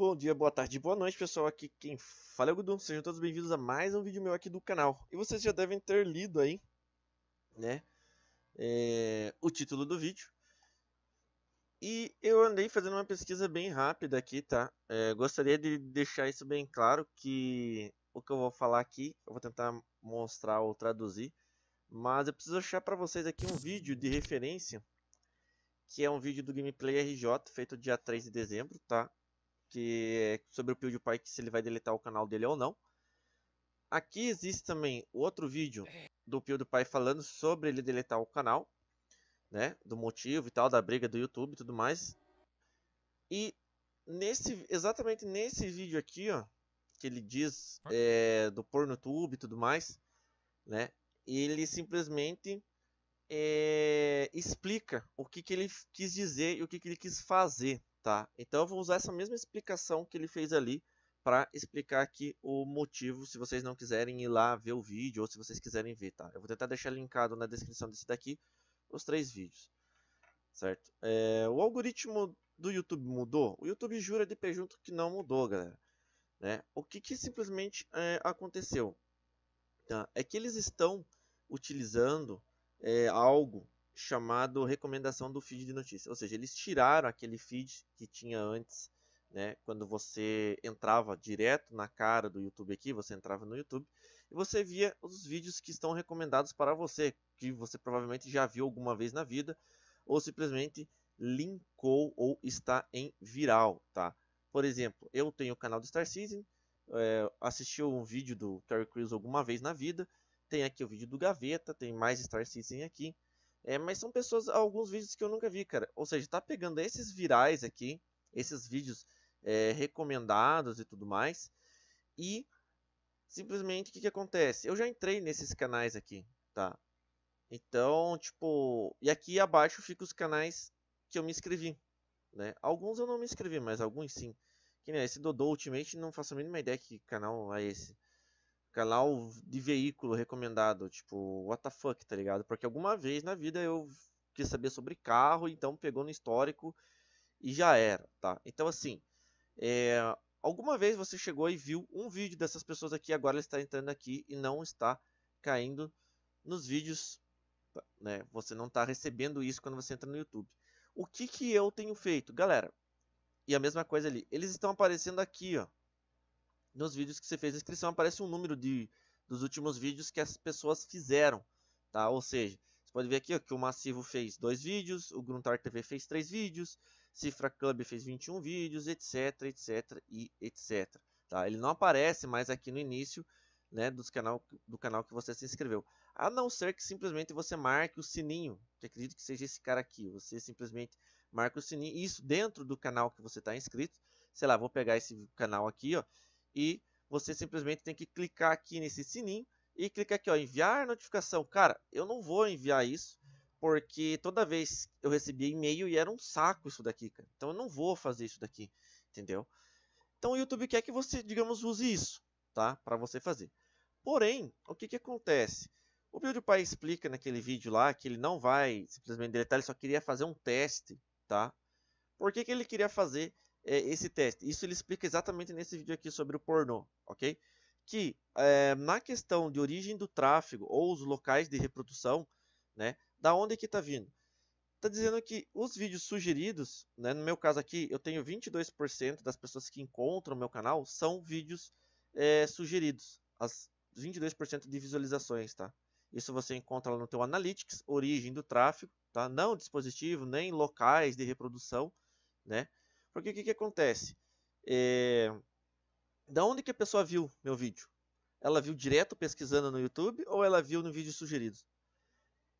Bom dia, boa tarde, boa noite pessoal, aqui quem fala é o Gudum. sejam todos bem-vindos a mais um vídeo meu aqui do canal. E vocês já devem ter lido aí, né, é, o título do vídeo. E eu andei fazendo uma pesquisa bem rápida aqui, tá? É, gostaria de deixar isso bem claro, que o que eu vou falar aqui, eu vou tentar mostrar ou traduzir, mas eu preciso achar para vocês aqui um vídeo de referência, que é um vídeo do Gameplay RJ, feito dia 3 de dezembro, tá? que é sobre o PewDiePie, que se ele vai deletar o canal dele ou não. Aqui existe também outro vídeo do PewDiePie falando sobre ele deletar o canal, né, do motivo e tal, da briga do YouTube e tudo mais. E nesse, exatamente nesse vídeo aqui, ó, que ele diz é, do porno tube e tudo mais, né? Ele simplesmente é, explica o que, que ele quis dizer e o que, que ele quis fazer, Tá? Então eu vou usar essa mesma explicação que ele fez ali para explicar aqui o motivo, se vocês não quiserem ir lá ver o vídeo ou se vocês quiserem ver, tá? Eu vou tentar deixar linkado na descrição desse daqui os três vídeos, certo? É, o algoritmo do YouTube mudou? O YouTube jura de pé junto que não mudou, galera. Né? O que, que simplesmente é, aconteceu? Tá? É que eles estão utilizando é, algo chamado recomendação do feed de notícias. Ou seja, eles tiraram aquele feed que tinha antes, né, quando você entrava direto na cara do YouTube aqui, você entrava no YouTube e você via os vídeos que estão recomendados para você, que você provavelmente já viu alguma vez na vida, ou simplesmente linkou ou está em viral, tá? Por exemplo, eu tenho o canal do Star Citizen, é, assisti um vídeo do Terry Crews alguma vez na vida, tem aqui o vídeo do Gaveta, tem mais Star Citizen aqui, é, mas são pessoas, alguns vídeos que eu nunca vi, cara. Ou seja, tá pegando esses virais aqui, esses vídeos é, recomendados e tudo mais. E simplesmente o que, que acontece? Eu já entrei nesses canais aqui, tá? Então, tipo, e aqui abaixo ficam os canais que eu me inscrevi, né? Alguns eu não me inscrevi, mas alguns sim. Que nem esse Dodô Ultimate, não faço a mínima ideia que canal é esse canal de veículo recomendado, tipo, what the fuck, tá ligado? Porque alguma vez na vida eu quis saber sobre carro, então pegou no histórico e já era, tá? Então assim, é... alguma vez você chegou e viu um vídeo dessas pessoas aqui, agora está entrando aqui e não está caindo nos vídeos, tá, né? Você não está recebendo isso quando você entra no YouTube. O que que eu tenho feito, galera? E a mesma coisa ali, eles estão aparecendo aqui, ó nos vídeos que você fez a inscrição aparece um número de dos últimos vídeos que as pessoas fizeram, tá? Ou seja, você pode ver aqui ó, que o Massivo fez dois vídeos, o Gruntar TV fez três vídeos, Cifra Club fez 21 vídeos, etc, etc e etc. Tá? Ele não aparece mais aqui no início né, dos canal, do canal que você se inscreveu. A não ser que simplesmente você marque o sininho, que acredito que seja esse cara aqui. Você simplesmente marca o sininho, isso dentro do canal que você está inscrito. Sei lá, vou pegar esse canal aqui, ó, e você simplesmente tem que clicar aqui nesse sininho e clicar aqui, ó, enviar notificação. Cara, eu não vou enviar isso porque toda vez eu recebia e-mail e era um saco isso daqui, cara. Então eu não vou fazer isso daqui, entendeu? Então o YouTube quer que você, digamos, use isso, tá? Para você fazer. Porém, o que que acontece? O PewDiePie explica naquele vídeo lá que ele não vai simplesmente deletar, ele só queria fazer um teste, tá? Por que, que ele queria fazer é, esse teste. Isso ele explica exatamente nesse vídeo aqui sobre o pornô, ok? Que é, na questão de origem do tráfego ou os locais de reprodução, né? Da onde que está vindo? Está dizendo que os vídeos sugeridos, né, no meu caso aqui, eu tenho 22% das pessoas que encontram o meu canal são vídeos é, sugeridos. As 22% de visualizações, tá? Isso você encontra lá no teu Analytics, origem do tráfego, tá? Não dispositivo, nem locais de reprodução, né? Porque o que, que acontece? É... Da onde que a pessoa viu meu vídeo? Ela viu direto pesquisando no YouTube ou ela viu no vídeo sugerido?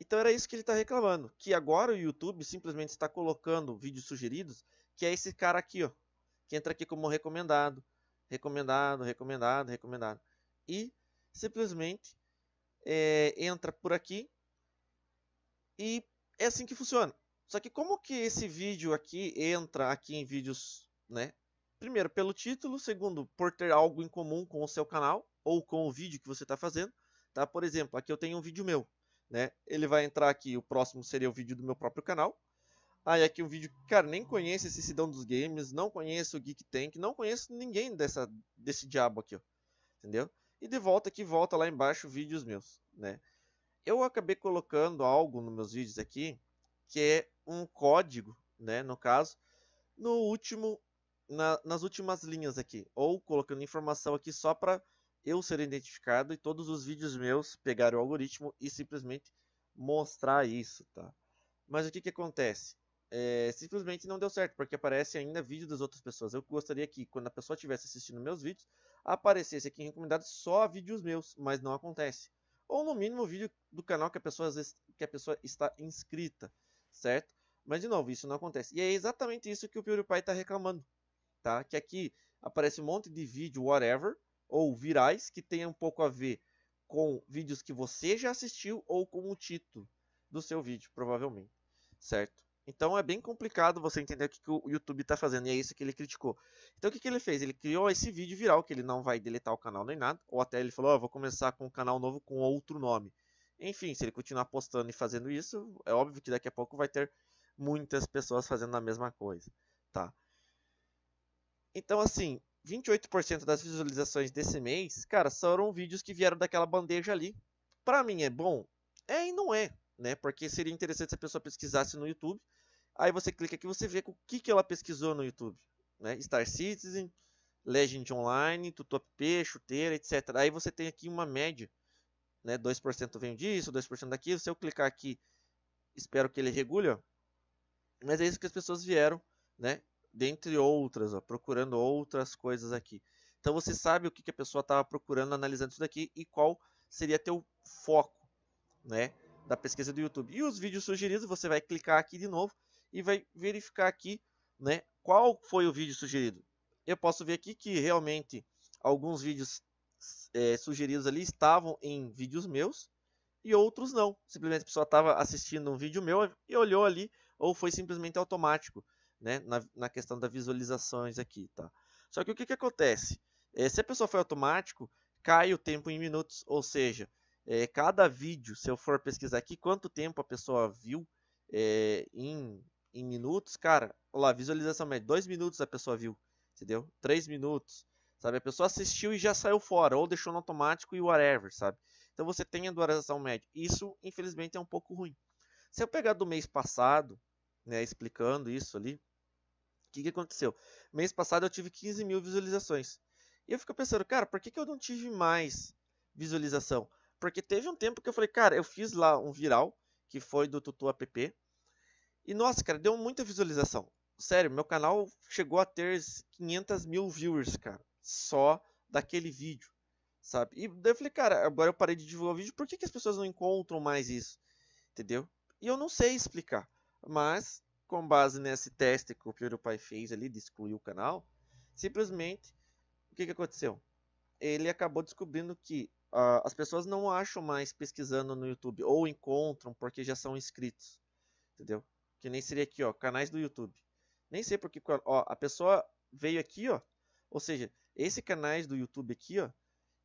Então era isso que ele está reclamando, que agora o YouTube simplesmente está colocando vídeos sugeridos, que é esse cara aqui, ó, que entra aqui como recomendado, recomendado, recomendado, recomendado, e simplesmente é, entra por aqui e é assim que funciona. Só que como que esse vídeo aqui entra aqui em vídeos, né? Primeiro, pelo título. Segundo, por ter algo em comum com o seu canal ou com o vídeo que você está fazendo. Tá? Por exemplo, aqui eu tenho um vídeo meu. Né? Ele vai entrar aqui, o próximo seria o vídeo do meu próprio canal. Aí ah, aqui um vídeo que, cara, nem conheço esse Cidão dos Games, não conheço o Geek Tank, não conheço ninguém dessa, desse diabo aqui, ó. Entendeu? E de volta aqui, volta lá embaixo vídeos meus, né? Eu acabei colocando algo nos meus vídeos aqui que é um código, né, no caso, no último na, nas últimas linhas aqui, ou colocando informação aqui só para eu ser identificado e todos os vídeos meus pegarem o algoritmo e simplesmente mostrar isso, tá? Mas o que que acontece? É, simplesmente não deu certo, porque aparece ainda vídeo das outras pessoas. Eu gostaria que quando a pessoa estivesse assistindo meus vídeos, aparecesse aqui em recomendados só vídeos meus, mas não acontece. Ou no mínimo vídeo do canal que a pessoa, que a pessoa está inscrita certo? Mas, de novo, isso não acontece. E é exatamente isso que o PewDiePie está reclamando, tá? Que aqui aparece um monte de vídeo whatever, ou virais, que tem um pouco a ver com vídeos que você já assistiu ou com o título do seu vídeo, provavelmente, certo? Então é bem complicado você entender o que, que o YouTube está fazendo, e é isso que ele criticou. Então o que, que ele fez? Ele criou esse vídeo viral, que ele não vai deletar o canal nem nada, ou até ele falou, oh, vou começar com um canal novo com outro nome. Enfim, se ele continuar apostando e fazendo isso, é óbvio que daqui a pouco vai ter muitas pessoas fazendo a mesma coisa, tá? Então, assim, 28% das visualizações desse mês, cara, foram vídeos que vieram daquela bandeja ali. Pra mim é bom? É e não é, né? Porque seria interessante se a pessoa pesquisasse no YouTube. Aí você clica aqui e você vê o que, que ela pesquisou no YouTube, né? Star Citizen, Legend Online, Tutop P, Chuteira, etc. Aí você tem aqui uma média né, 2% vem disso, 2% daquilo. Se eu clicar aqui, espero que ele regule. Ó. Mas é isso que as pessoas vieram, né, dentre outras, ó, procurando outras coisas aqui. Então você sabe o que, que a pessoa estava procurando, analisando isso daqui e qual seria teu foco né, da pesquisa do YouTube. E os vídeos sugeridos, você vai clicar aqui de novo e vai verificar aqui né, qual foi o vídeo sugerido. Eu posso ver aqui que realmente alguns vídeos é, sugeridos ali estavam em vídeos meus e outros não. Simplesmente a pessoa estava assistindo um vídeo meu e olhou ali, ou foi simplesmente automático, né? Na, na questão das visualizações aqui, tá? Só que o que, que acontece? É, se a pessoa foi automático, cai o tempo em minutos, ou seja, é, cada vídeo, se eu for pesquisar aqui quanto tempo a pessoa viu é, em, em minutos, cara, olha lá, visualização média, 2 minutos a pessoa viu, entendeu? 3 minutos, Sabe? A pessoa assistiu e já saiu fora, ou deixou no automático e whatever, sabe? Então você tem a duração média. Isso, infelizmente, é um pouco ruim. Se eu pegar do mês passado, né, explicando isso ali, o que, que aconteceu? Mês passado eu tive 15 mil visualizações. E eu fico pensando, cara, por que, que eu não tive mais visualização? Porque teve um tempo que eu falei, cara, eu fiz lá um viral, que foi do Tutu App, e nossa, cara, deu muita visualização. Sério, meu canal chegou a ter 500 mil viewers, cara só daquele vídeo, sabe? E daí eu falei, cara, agora eu parei de divulgar o vídeo, por que, que as pessoas não encontram mais isso? Entendeu? E eu não sei explicar, mas com base nesse teste que o PewDiePie fez ali, de excluir o canal, simplesmente, o que, que aconteceu? Ele acabou descobrindo que uh, as pessoas não acham mais pesquisando no YouTube, ou encontram porque já são inscritos, entendeu? Que nem seria aqui, ó, canais do YouTube. Nem sei porque, ó, a pessoa veio aqui, ó, ou seja, esse canais do YouTube aqui, ó,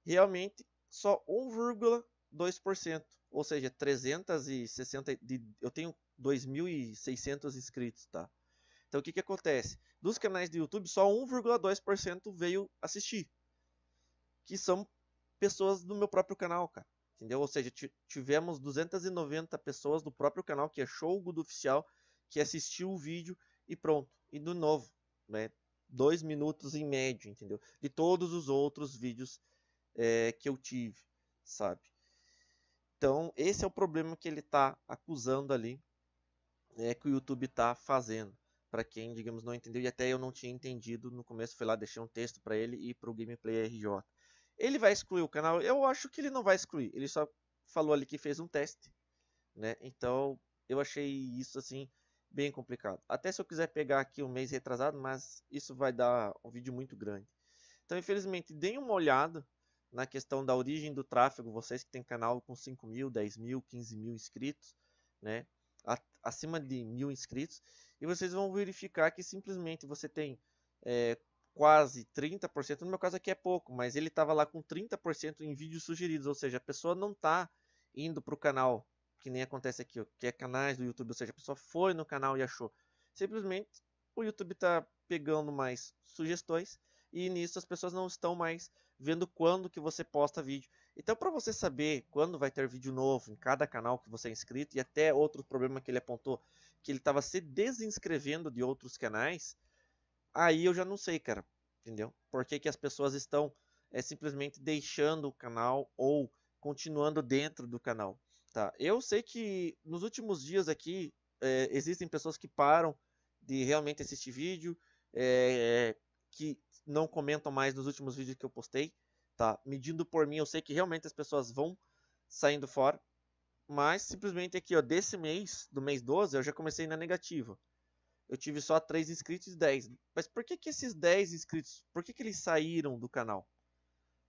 realmente só 1,2%, ou seja, 360 de, eu tenho 2.600 inscritos, tá? Então o que que acontece? Dos canais do YouTube só 1,2% veio assistir, que são pessoas do meu próprio canal, cara. Entendeu? Ou seja, tivemos 290 pessoas do próprio canal que é show do oficial que assistiu o vídeo e pronto. E do novo, né? dois minutos em média, entendeu? De todos os outros vídeos é, que eu tive, sabe? Então, esse é o problema que ele está acusando ali, né, que o YouTube está fazendo. Para quem, digamos, não entendeu, e até eu não tinha entendido no começo, fui lá, deixei um texto para ele e para o Gameplay RJ. Ele vai excluir o canal? Eu acho que ele não vai excluir, ele só falou ali que fez um teste. Né? Então, eu achei isso assim bem complicado. Até se eu quiser pegar aqui um mês retrasado, mas isso vai dar um vídeo muito grande. Então, infelizmente, deem uma olhada na questão da origem do tráfego. Vocês que têm canal com 5 mil, 10 mil, 15 mil inscritos, né? acima de mil inscritos. E vocês vão verificar que simplesmente você tem é, quase 30%. No meu caso aqui é pouco, mas ele estava lá com 30% em vídeos sugeridos. Ou seja, a pessoa não está indo para o canal que nem acontece aqui, ó, que é canais do YouTube, ou seja, a pessoa foi no canal e achou. Simplesmente o YouTube está pegando mais sugestões e nisso as pessoas não estão mais vendo quando que você posta vídeo. Então, para você saber quando vai ter vídeo novo em cada canal que você é inscrito e até outro problema que ele apontou, que ele estava se desinscrevendo de outros canais, aí eu já não sei, cara, entendeu? Por que, que as pessoas estão é, simplesmente deixando o canal ou continuando dentro do canal. Tá. Eu sei que nos últimos dias aqui é, existem pessoas que param de realmente assistir vídeo, é, que não comentam mais nos últimos vídeos que eu postei. Tá. Medindo por mim, eu sei que realmente as pessoas vão saindo fora. Mas simplesmente aqui, ó, desse mês, do mês 12, eu já comecei na negativa. Eu tive só 3 inscritos e 10. Mas por que, que esses 10 inscritos, por que, que eles saíram do canal?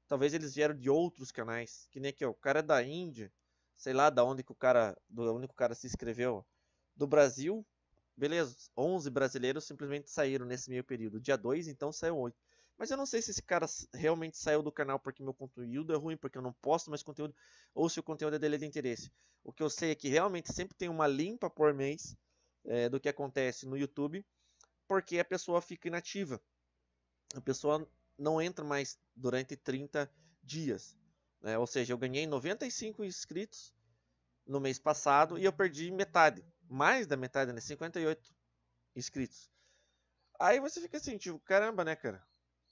Talvez eles vieram de outros canais. Que nem aqui, ó, o cara é da Índia sei lá da onde que o cara, do único cara se inscreveu do Brasil, beleza, 11 brasileiros simplesmente saíram nesse meio período. Dia 2, então saiu 8. Mas eu não sei se esse cara realmente saiu do canal porque meu conteúdo é ruim, porque eu não posto mais conteúdo, ou se o conteúdo é dele é de interesse. O que eu sei é que realmente sempre tem uma limpa por mês é, do que acontece no YouTube, porque a pessoa fica inativa. A pessoa não entra mais durante 30 dias. Né? ou seja, eu ganhei 95 inscritos no mês passado e eu perdi metade, mais da metade, né? 58 inscritos. Aí você fica assim, tipo, caramba, né, cara?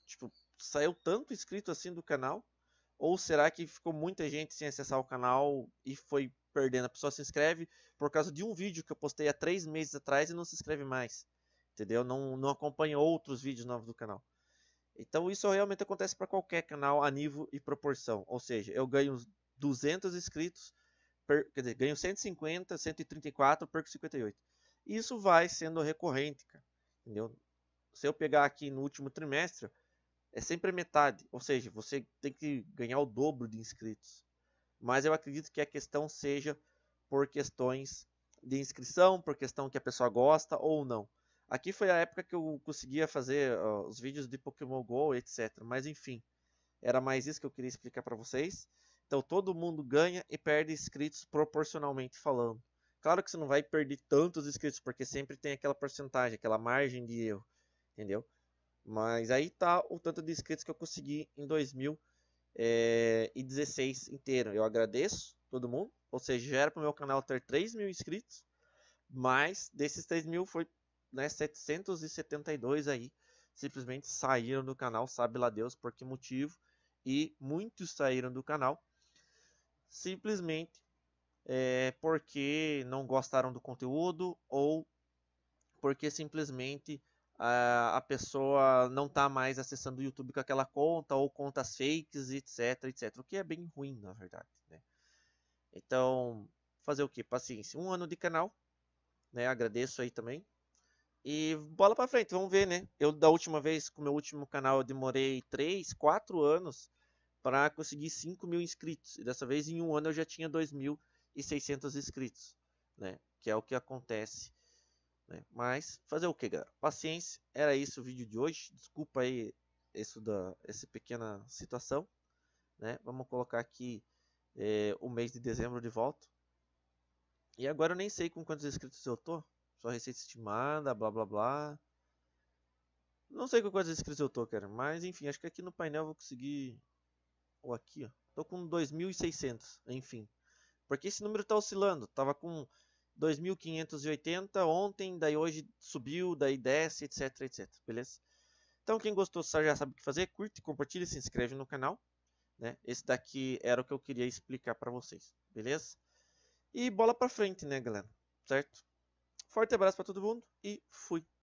Tipo, saiu tanto inscrito assim do canal? Ou será que ficou muita gente sem acessar o canal e foi perdendo? A pessoa se inscreve por causa de um vídeo que eu postei há três meses atrás e não se inscreve mais. Entendeu? Não, não acompanha outros vídeos novos do canal. Então isso realmente acontece para qualquer canal a nível e proporção. Ou seja, eu ganho 200 inscritos, per, quer dizer, ganho 150, 134, perco 58. Isso vai sendo recorrente, cara. Entendeu? Se eu pegar aqui no último trimestre, é sempre metade. Ou seja, você tem que ganhar o dobro de inscritos. Mas eu acredito que a questão seja por questões de inscrição, por questão que a pessoa gosta ou não. Aqui foi a época que eu conseguia fazer ah, os vídeos de Pokémon Go, etc. Mas enfim, era mais isso que eu queria explicar para vocês. Então todo mundo ganha e perde inscritos proporcionalmente falando. Claro que você não vai perder tantos inscritos, porque sempre tem aquela porcentagem, aquela margem de erro, entendeu? Mas aí tá o tanto de inscritos que eu consegui em 2016 eh, inteiro. Eu agradeço todo mundo, ou seja, já era para o meu canal ter 3 mil inscritos, mas desses 3 mil foi né, 772 aí simplesmente saíram do canal, sabe lá Deus por que motivo, e muitos saíram do canal simplesmente é, porque não gostaram do conteúdo ou porque simplesmente a, a pessoa não está mais acessando o YouTube com aquela conta ou contas fakes, etc, etc. O que é bem ruim, na verdade, né? Então, fazer o que? Paciência. Um ano de canal, né? Agradeço aí também e bola para frente, vamos ver, né? Eu, da última vez, com o meu último canal, demorei 3, 4 anos para conseguir 5 mil inscritos. E dessa vez, em um ano, eu já tinha 2.600 inscritos, né? Que é o que acontece. Né? Mas, fazer o que, galera? Paciência, era isso o vídeo de hoje. Desculpa aí isso da, essa pequena situação. Né? Vamos colocar aqui é, o mês de dezembro de volta. E agora eu nem sei com quantos inscritos eu tô sua receita estimada, blá blá blá. Não sei que coisa é escrito eu tô, cara, mas enfim, acho que aqui no painel eu vou conseguir... Ou aqui, ó, tô com 2.600, enfim. Porque esse número tá oscilando, tava com 2.580 ontem, daí hoje subiu, daí desce, etc, etc, beleza? Então quem gostou já sabe o que fazer, curte, compartilha, se inscreve no canal. Né? Esse daqui era o que eu queria explicar para vocês, beleza? E bola para frente, né, galera? Certo? Forte abraço para todo mundo e fui!